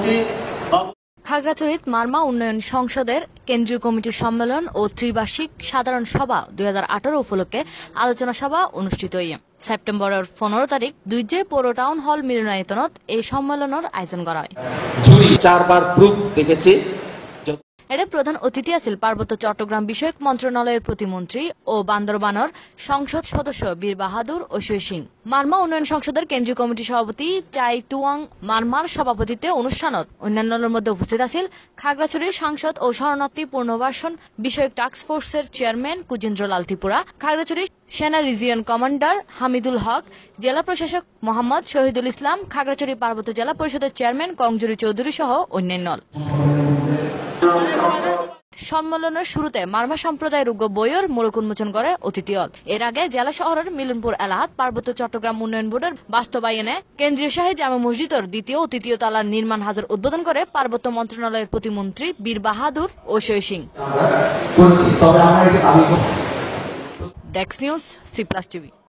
সভাপতি খাগড়াছড়িত মারমা উন্নয়ন সংসদের কেন্দ্রীয় কমিটির সম্মেলন ও ত্রিবার্ষিক সাধারণ সভা দুই হাজার উপলক্ষে আলোচনা সভা অনুষ্ঠিত সেপ্টেম্বরের পনেরো তারিখ দুই যে পৌর টাউন হল মিলনায়তনত এই সম্মেলনের আয়োজন করা হয় চারবার প্রুফ দেখেছি এর প্রধান অতিথি আছেন পার্বত্য চট্টগ্রাম বিষয়ক মন্ত্রণালয়ের প্রতিমন্ত্রী ও বান্দরবানর সংসদ সদস্য বীর বাহাদুর ও সিং মারমা উন্নয়ন সংসদের কেন্দ্রীয় কমিটি সভাপতি চাই তুয়াং মারমার সভাপতিত্বে অনুষ্ঠানত অন্যান্যদের মধ্যে উপস্থিত আছিল খাগড়াছড়ির সাংসদ ও শরণার্থী পুনর্বাসন বিষয়ক টাস্ক ফোর্সের চেয়ারম্যান লাল ত্রিপুরা খাগড়াছড়ির সেনা রিজিয়ন কমান্ডার হামিদুল হক জেলা প্রশাসক মোহাম্মদ শহীদুল ইসলাম খাগড়াছড়ি পার্বত্য জেলা পরিষদের চেয়ারম্যান কংজুরি চৌধুরী সহ অন্যান্য সম্মেলনের শুরুতে মারমা সম্প্রদায়ের উগ্র বইয়ের মূলক উন্মোচন করে অতিথিয়ল এর আগে জেলা শহরের মিলনপুর এলাহাত পার্বত্য চট্টগ্রাম উন্নয়ন বোর্ডের বাস্তবায়নে কেন্দ্রীয় শাহী জামা মসজিদের দ্বিতীয় ও তৃতীয় তালার নির্মাণ হাজার উদ্বোধন করে পার্বত্য মন্ত্রণালয়ের প্রতিমন্ত্রী বীর বাহাদুর ও শৈ সিং ডেক্স নিউজ সি প্লাস টিভি